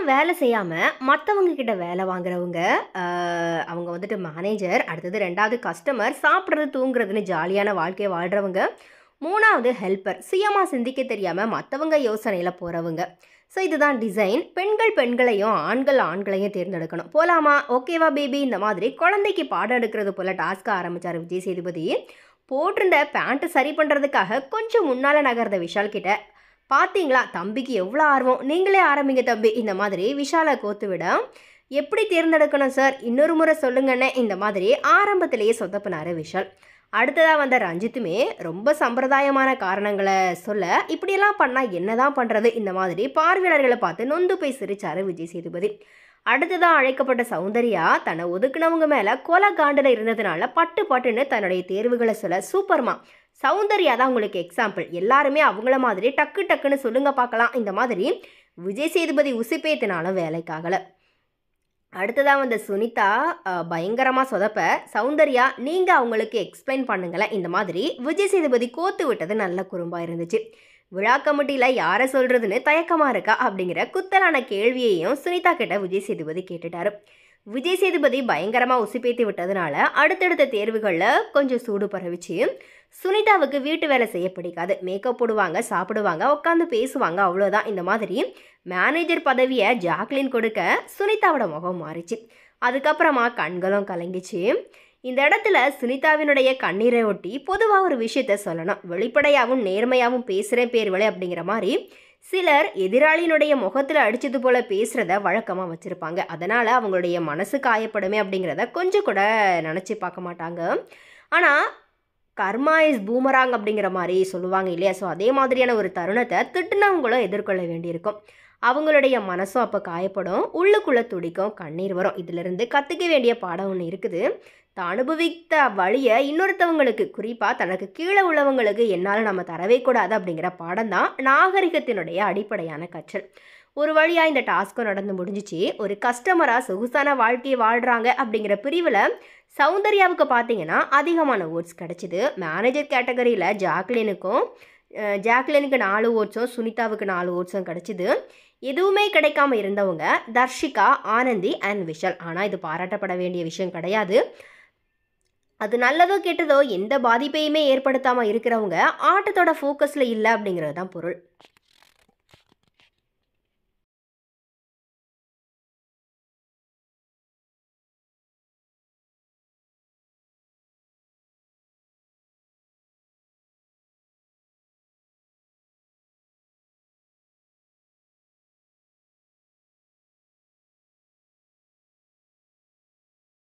தான் வேலை செய்யாமல் மற்றவங்க கிட்ட வேலை வாங்குறவங்க அவங்க வந்துட்டு மேனேஜர் அடுத்தது ரெண்டாவது கஸ்டமர் சாப்பிட்றது தூங்குறதுன்னு ஜாலியான வாழ்க்கையை வாழ்கிறவங்க மூணாவது ஹெல்ப்பர் சுயமாக சிந்திக்க தெரியாமல் மற்றவங்க யோசனையில் போகிறவங்க ஸோ இதுதான் டிசைன் பெண்கள் பெண்களையும் ஆண்கள் ஆண்களையும் தேர்ந்தெடுக்கணும் போகலாமா ஓகேவா பேபி இந்த மாதிரி குழந்தைக்கு பாடம் எடுக்கிறது போல் டாஸ்க்காக ஆரம்பித்தார் விஜய் சேதுபதி போட்டிருந்த பேண்ட்டு சரி பண்ணுறதுக்காக கொஞ்சம் முன்னால் நகர்ந்த விஷால் கிட்ட பார்த்தீங்களா தம்பிக்கு எவ்வளோ ஆர்வம் நீங்களே ஆரம்பிங்க தம்பி இந்த மாதிரி விஷாலை கோத்து விட எப்படி தேர்ந்தெடுக்கணும் சார் இன்னொரு முறை சொல்லுங்கன்னு இந்த மாதிரி ஆரம்பத்திலேயே சொத்தப்பினார் விஷால் அடுத்ததாக வந்த ரஞ்சித்துமே ரொம்ப சம்பிரதாயமான காரணங்களை சொல்ல இப்படியெல்லாம் பண்ணால் என்ன தான் பண்ணுறது இந்த மாதிரி பார்வையாளர்களை பார்த்து நொந்து போய் சிரித்தார் விஜய் சேதுபதி அடுத்ததாக அழைக்கப்பட்ட சௌந்தர்யா தன்னை ஒதுக்குனவங்க மேலே கொலை காண்டில் இருந்ததுனால பட்டு பட்டுன்னு தன்னுடைய தேர்வுகளை சொல்ல சூப்பர்மா சௌந்தர்யா தான் உங்களுக்கு எக்ஸாம்பிள் எல்லாருமே அவங்கள மாதிரி டக்கு டக்குன்னு சொல்லுங்க பார்க்கலாம் இந்த மாதிரி விஜய் சேதுபதி உசுப்பேத்தினாலும் வேலைக்காகல அடுத்ததாக வந்த சுனிதா பயங்கரமாக சொதப்ப சௌந்தர்யா நீங்கள் அவங்களுக்கு எக்ஸ்பிளைன் பண்ணுங்களேன் இந்த மாதிரி விஜய் சேதுபதி கோத்து விட்டது நல்ல குறும்பாக இருந்துச்சு விழா கமிட்டியில் யாரை சொல்கிறதுன்னு தயக்கமாக இருக்கா அப்படிங்கிற குத்தலான கேள்வியையும் சுனிதா கிட்ட விஜய் சேதுபதி கேட்டுட்டாரு விஜய் சேதுபதி பயங்கரமாக உசுப்பேத்தி விட்டதுனால அடுத்தடுத்த தேர்வுகளில் கொஞ்சம் சூடு பரவிச்சு சுனிதாவுக்கு வீட்டு வேலை செய்ய பிடிக்காது மேக்கப் போடுவாங்க சாப்பிடுவாங்க உட்காந்து பேசுவாங்க அவ்வளோதான் இந்த மாதிரி மேனேஜர் பதவியை ஜாக்லின் கொடுக்க சுனிதாவோட முகம் மாறிச்சு அதுக்கப்புறமா கண்களும் கலங்கிச்சு இந்த இடத்துல சுனிதாவினுடைய கண்ணீரை ஒட்டி பொதுவாக ஒரு விஷயத்த சொல்லணும் வெளிப்படையாகவும் நேர்மையாகவும் பேசுகிறேன் பேர் வழி அப்படிங்கிற மாதிரி சிலர் எதிராளியினுடைய முகத்தில் அடித்தது போல் பேசுகிறத வழக்கமாக வச்சுருப்பாங்க அதனால் அவங்களுடைய மனசு காயப்படுமே அப்படிங்கிறத கொஞ்சம் கூட நினச்சி பார்க்க மாட்டாங்க ஆனால் கர்மா இஸ் பூமராங் அப்படிங்கிற மாதிரி சொல்லுவாங்க இல்லையா ஸோ அதே மாதிரியான ஒரு தருணத்தை திட்டுனவங்களும் எதிர்கொள்ள வேண்டியிருக்கும் அவங்களுடைய மனசும் அப்போ காயப்படும் உள்ளுக்குள்ளே துடிக்கும் கண்ணீர் வரும் இதிலிருந்து கற்றுக்க வேண்டிய பாடம் ஒன்று இருக்குது தான் அனுபவித்த வழியை இன்னொருத்தவங்களுக்கு குறிப்பாக தனக்கு கீழே உள்ளவங்களுக்கு என்னால் நம்ம தரவே கூடாது அப்படிங்கிற பாடம் தான் நாகரிகத்தினுடைய அடிப்படையான கற்றல் ஒரு வழியாக இந்த டாஸ்க்கும் நடந்து முடிஞ்சிச்சு ஒரு கஸ்டமராக சொகுசான வாழ்க்கையை வாழ்கிறாங்க அப்படிங்கிற பிரிவில் சௌந்தர்யாவுக்கு பார்த்தீங்கன்னா அதிகமான ஓட்ஸ் கிடச்சிது மேனேஜர் கேட்டகரியில் ஜாக்லினுக்கும் ஜாக்லினுக்கு நாலு ஓட்ஸும் சுனிதாவுக்கு நாலு ஓட்ஸும் கிடச்சிது எதுவுமே கிடைக்காம இருந்தவங்க தர்ஷிகா ஆனந்தி அண்ட் விஷல் ஆனால் இது பாராட்டப்பட வேண்டிய விஷயம் கிடையாது அது நல்லதோ கெட்டதோ எந்த பாதிப்பையுமே ஏற்படுத்தாமல் இருக்கிறவங்க ஆட்டத்தோட ஃபோக்கஸில் இல்லை அப்படிங்கிறது தான் பொருள்